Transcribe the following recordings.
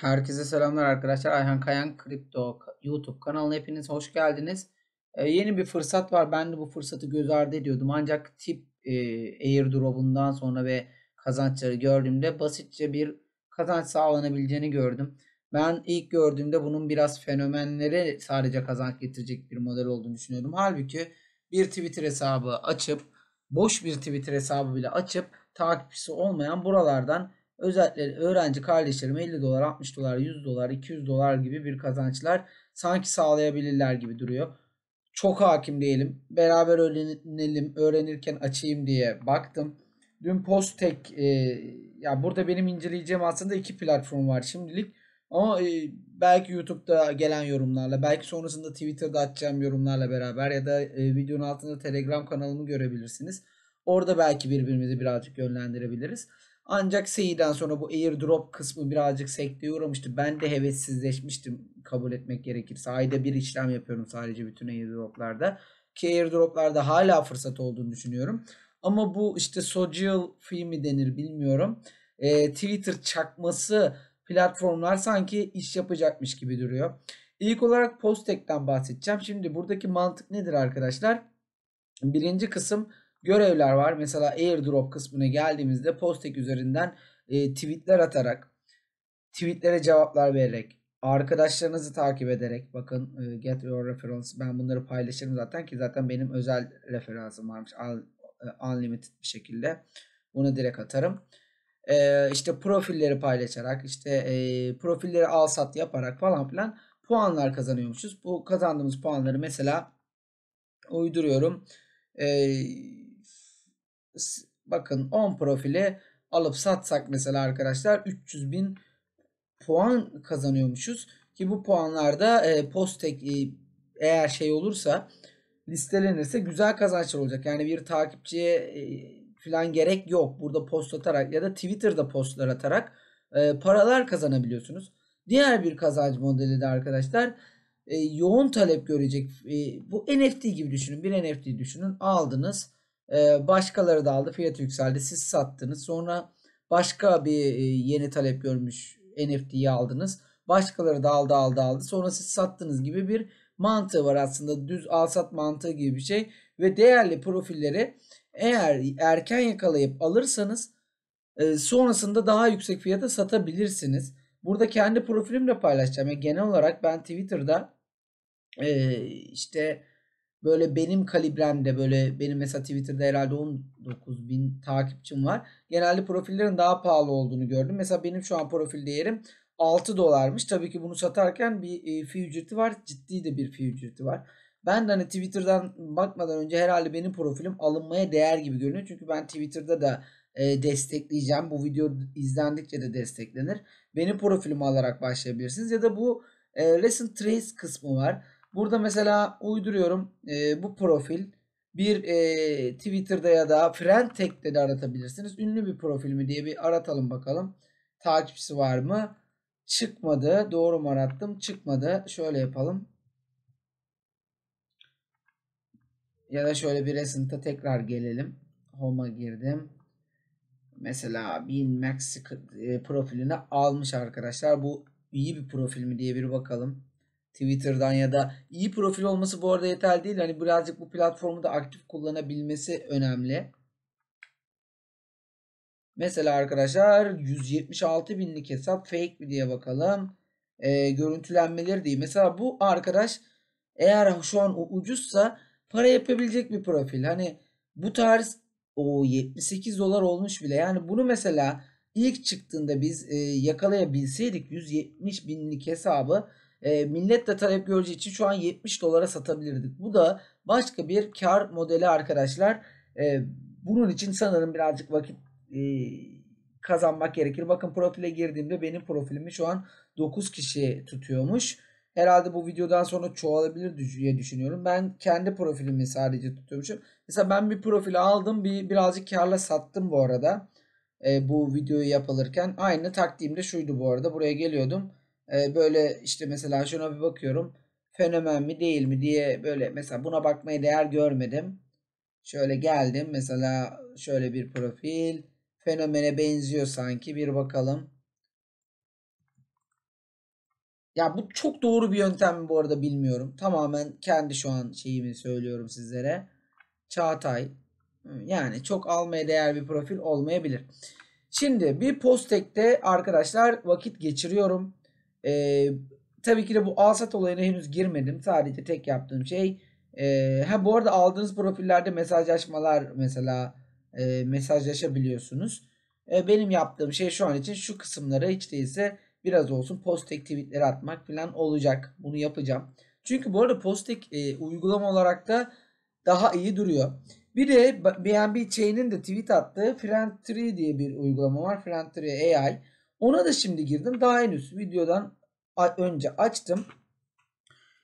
Herkese selamlar arkadaşlar. Ayhan Kayan Kripto YouTube kanalına hepiniz hoş geldiniz. Ee, yeni bir fırsat var. Ben de bu fırsatı göz ardı ediyordum. Ancak tip e, airdrop'undan sonra ve kazançları gördüğümde basitçe bir kazanç sağlanabileceğini gördüm. Ben ilk gördüğümde bunun biraz fenomenlere sadece kazanç getirecek bir model olduğunu düşünüyordum. Halbuki bir Twitter hesabı açıp boş bir Twitter hesabı bile açıp takipçisi olmayan buralardan Özellikle öğrenci kardeşlerim 50 dolar, 60 dolar, 100 dolar, 200 dolar gibi bir kazançlar sanki sağlayabilirler gibi duruyor. Çok hakim değilim. Beraber öğrenelim, öğrenirken açayım diye baktım. Dün Postek, e, ya burada benim inceleyeceğim aslında iki platform var şimdilik. Ama e, belki YouTube'da gelen yorumlarla, belki sonrasında Twitter'da atacağım yorumlarla beraber ya da e, videonun altında Telegram kanalımı görebilirsiniz. Orada belki birbirimizi birazcık yönlendirebiliriz. Ancak Seyi'den sonra bu airdrop kısmı birazcık sekteye uğramıştı. Ben de hevessizleşmiştim kabul etmek gerekirse. Ayda bir işlem yapıyorum sadece bütün airdroplarda. Ki airdroplarda hala fırsat olduğunu düşünüyorum. Ama bu işte social filmi denir bilmiyorum. Ee, Twitter çakması platformlar sanki iş yapacakmış gibi duruyor. İlk olarak Postek'ten bahsedeceğim. Şimdi buradaki mantık nedir arkadaşlar? Birinci kısım görevler var. Mesela airdrop kısmına geldiğimizde Postek üzerinden e, tweetler atarak, tweetlere cevaplar vererek, arkadaşlarınızı takip ederek bakın e, get your reference ben bunları paylaşırım zaten ki zaten benim özel referansım varmış e, unlimited bir şekilde. Bunu direkt atarım. E, işte profilleri paylaşarak işte e, profilleri al sat yaparak falan filan puanlar kazanıyormuşuz. Bu kazandığımız puanları mesela uyduruyorum e, bakın 10 profili alıp satsak mesela arkadaşlar 300 bin puan kazanıyormuşuz. Ki bu puanlarda e, Postek e, eğer şey olursa listelenirse güzel kazançlar olacak. Yani bir takipçiye e, falan gerek yok. Burada post atarak ya da Twitter'da postlar atarak e, paralar kazanabiliyorsunuz. Diğer bir kazanç modeli de arkadaşlar e, yoğun talep görecek. E, bu NFT gibi düşünün. Bir NFT düşünün. Aldınız. E, başkaları da aldı. Fiyat yükseldi. Siz sattınız. Sonra başka bir e, yeni talep görmüş NFT'yi aldınız. Başkaları da aldı aldı aldı. Sonra siz sattınız gibi bir mantığı var aslında. Düz al sat mantığı gibi bir şey. Ve değerli profilleri eğer erken yakalayıp alırsanız e, sonrasında daha yüksek fiyata satabilirsiniz. Burada kendi profilimle paylaşacağım. Yani e, genel olarak ben Twitter'da e, işte böyle benim kalibremde böyle benim mesela Twitter'da herhalde 19 bin takipçim var. Genelde profillerin daha pahalı olduğunu gördüm. Mesela benim şu an profil değerim 6 dolarmış. Tabii ki bunu satarken bir e, fee ücreti var. Ciddi de bir fee ücreti var. Ben de hani Twitter'dan bakmadan önce herhalde benim profilim alınmaya değer gibi görünüyor. Çünkü ben Twitter'da da e, destekleyeceğim. Bu video izlendikçe de desteklenir. Benim profilimi alarak başlayabilirsiniz. Ya da bu e, Lesson Trace kısmı var. Burada mesela uyduruyorum e, bu profil bir e, Twitter'da ya da Friend Tech'te de aratabilirsiniz. Ünlü bir profil mi diye bir aratalım bakalım. Takipçisi var mı? Çıkmadı. Doğru mu arattım? Çıkmadı. Şöyle yapalım. Ya da şöyle bir Recent'a tekrar gelelim. Home'a girdim. Mesela bin Mexico profiline almış arkadaşlar. Bu iyi bir profil mi diye bir bakalım. Twitter'dan ya da iyi profil olması bu arada yeterli değil. Hani birazcık bu platformu da aktif kullanabilmesi önemli. Mesela arkadaşlar 176 binlik hesap fake mi diye bakalım. E, görüntülenmeleri değil. Mesela bu arkadaş eğer şu an o ucuzsa para yapabilecek bir profil. Hani bu tarz o 78 dolar olmuş bile. Yani bunu mesela ilk çıktığında biz e, yakalayabilseydik 170 binlik hesabı e, millet de talep göreceği için şu an 70 dolara satabilirdik. Bu da başka bir kar modeli arkadaşlar. E, bunun için sanırım birazcık vakit e, kazanmak gerekir. Bakın profile girdiğimde benim profilimi şu an 9 kişi tutuyormuş. Herhalde bu videodan sonra çoğalabilir diye düşünüyorum. Ben kendi profilimi sadece tutuyormuşum. Mesela ben bir profili aldım bir birazcık karla sattım bu arada. E, bu videoyu yapılırken. Aynı taktiğim de şuydu bu arada. Buraya geliyordum. Ee, böyle işte mesela şuna bir bakıyorum. Fenomen mi değil mi diye böyle mesela buna bakmaya değer görmedim. Şöyle geldim mesela şöyle bir profil. Fenomene benziyor sanki bir bakalım. Ya bu çok doğru bir yöntem mi bu arada bilmiyorum. Tamamen kendi şu an şeyimi söylüyorum sizlere. Çağatay yani çok almaya değer bir profil olmayabilir. Şimdi bir postekte arkadaşlar vakit geçiriyorum. E, tabii ki de bu alsat olayına henüz girmedim. Sadece tek yaptığım şey e, ha bu arada aldığınız profillerde mesajlaşmalar mesela e, mesajlaşabiliyorsunuz. E, benim yaptığım şey şu an için şu kısımlara hiç değilse biraz olsun post-tag tweetleri atmak falan olacak. Bunu yapacağım. Çünkü bu arada post-tag e, uygulama olarak da daha iyi duruyor. Bir de BNB Chain'in de tweet attığı Friend3 diye bir uygulama var. Friend3 AI. Ona da şimdi girdim. Daha henüz videodan önce açtım.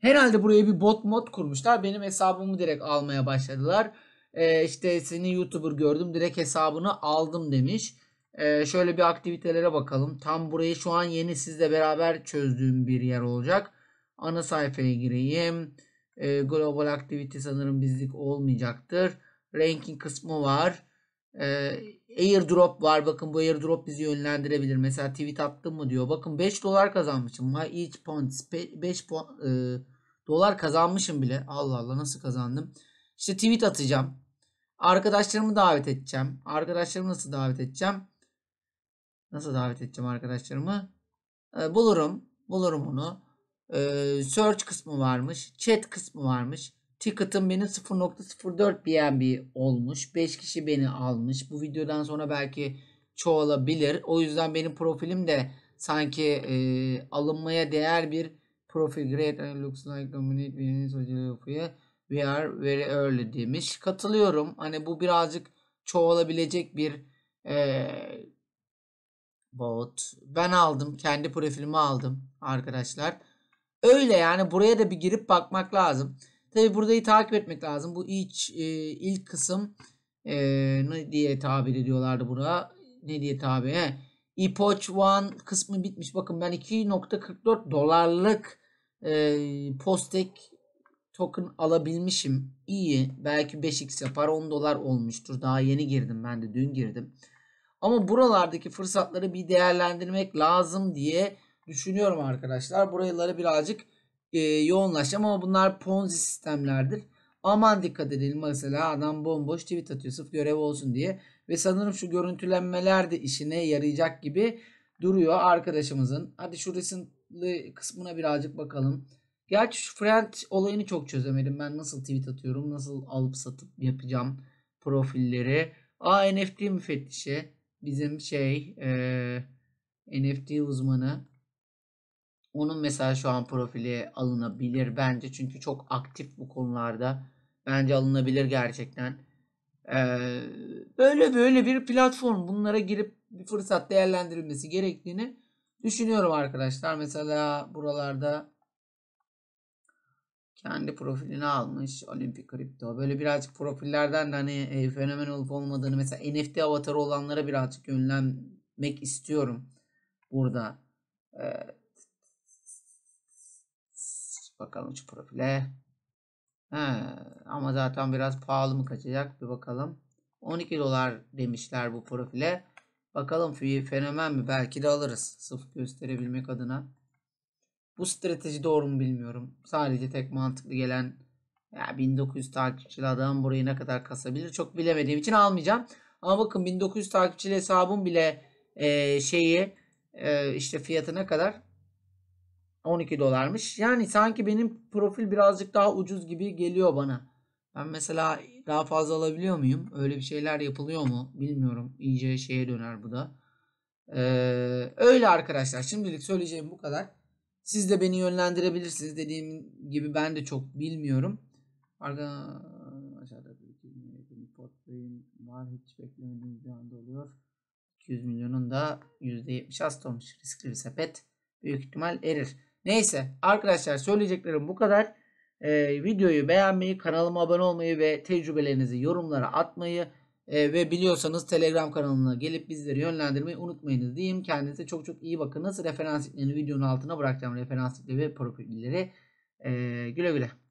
Herhalde buraya bir bot mod kurmuşlar. Benim hesabımı direkt almaya başladılar. Ee, işte seni YouTuber gördüm direkt hesabını aldım demiş. Ee, şöyle bir aktivitelere bakalım. Tam burayı şu an yeni sizle beraber çözdüğüm bir yer olacak. Ana sayfaya gireyim. Ee, global aktivite sanırım bizlik olmayacaktır. Ranking kısmı var. E, airdrop var. Bakın bu airdrop bizi yönlendirebilir. Mesela tweet attım mı diyor. Bakın 5 dolar kazanmışım. My each points 5 puan, e, dolar kazanmışım bile. Allah Allah nasıl kazandım? İşte tweet atacağım. Arkadaşlarımı davet edeceğim. Arkadaşlarımı nasıl davet edeceğim? Nasıl davet edeceğim arkadaşlarımı? E, bulurum. Bulurum onu. E, search kısmı varmış. Chat kısmı varmış. Ticket'ım beni 0.04 BNB olmuş. 5 kişi beni almış. Bu videodan sonra belki çoğalabilir. O yüzden benim profilim de sanki e, alınmaya değer bir profil. Great and looks like dominate biriniz we are very early demiş. Katılıyorum. Hani bu birazcık çoğalabilecek bir e, bot. Ben aldım. Kendi profilimi aldım arkadaşlar. Öyle yani buraya da bir girip bakmak lazım. Tabi burayı takip etmek lazım. Bu iç e, ilk kısım e, ne diye tabir ediyorlardı buna? Ne diye tabir? He. Epoch One kısmı bitmiş. Bakın ben 2.44 dolarlık e, Postek token alabilmişim. İyi. Belki 5x yapar 10 dolar olmuştur. Daha yeni girdim ben de dün girdim. Ama buralardaki fırsatları bir değerlendirmek lazım diye düşünüyorum arkadaşlar. Buraları birazcık e, yoğunlaştı ama bunlar ponzi sistemlerdir. Aman dikkat edin. mesela adam bomboş tweet atıyor sırf görev olsun diye. Ve sanırım şu görüntülenmeler de işine yarayacak gibi duruyor arkadaşımızın. Hadi şu recently kısmına birazcık bakalım. Gerçi şu friend olayını çok çözemedim. Ben nasıl tweet atıyorum, nasıl alıp satıp yapacağım profilleri. Aa NFT müfettişi bizim şey e, NFT uzmanı onun mesela şu an profili alınabilir bence. Çünkü çok aktif bu konularda. Bence alınabilir gerçekten. Ee, böyle böyle bir platform. Bunlara girip bir fırsat değerlendirilmesi gerektiğini düşünüyorum arkadaşlar. Mesela buralarda kendi profilini almış Olimpik Kripto. Böyle birazcık profillerden de hani e, fenomen olup olmadığını mesela NFT avatarı olanlara birazcık yönlenmek istiyorum burada. E, Bakalım şu profile. He, ama zaten biraz pahalı mı kaçacak bir bakalım. 12 dolar demişler bu profile. Bakalım fenomen mi? Belki de alırız. Sırf gösterebilmek adına. Bu strateji doğru mu bilmiyorum. Sadece tek mantıklı gelen ya 1900 takipçili adam burayı ne kadar kasabilir çok bilemediğim için almayacağım. Ama bakın 1900 takipçili hesabım bile e, şeyi e, işte fiyatı ne kadar? 12 dolarmış. Yani sanki benim profil birazcık daha ucuz gibi geliyor bana. Ben mesela daha fazla alabiliyor muyum? Öyle bir şeyler yapılıyor mu? Bilmiyorum. İyice şeye döner bu da. Ee, öyle arkadaşlar. Şimdilik söyleyeceğim bu kadar. Siz de beni yönlendirebilirsiniz. Dediğim gibi ben de çok bilmiyorum. Arka aşağıda bir var. Hiç beklemediğim bir anda oluyor. 200 milyonun da %70 hasta olmuş. Riskli bir sepet büyük ihtimal erir. Neyse arkadaşlar söyleyeceklerim bu kadar. Ee, videoyu beğenmeyi, kanalıma abone olmayı ve tecrübelerinizi yorumlara atmayı e, ve biliyorsanız Telegram kanalına gelip bizleri yönlendirmeyi unutmayınız diyeyim. Kendinize çok çok iyi bakınız. Referans linklerini videonun altına bırakacağım. Referans linkleri ve profilleri. Ee, güle güle.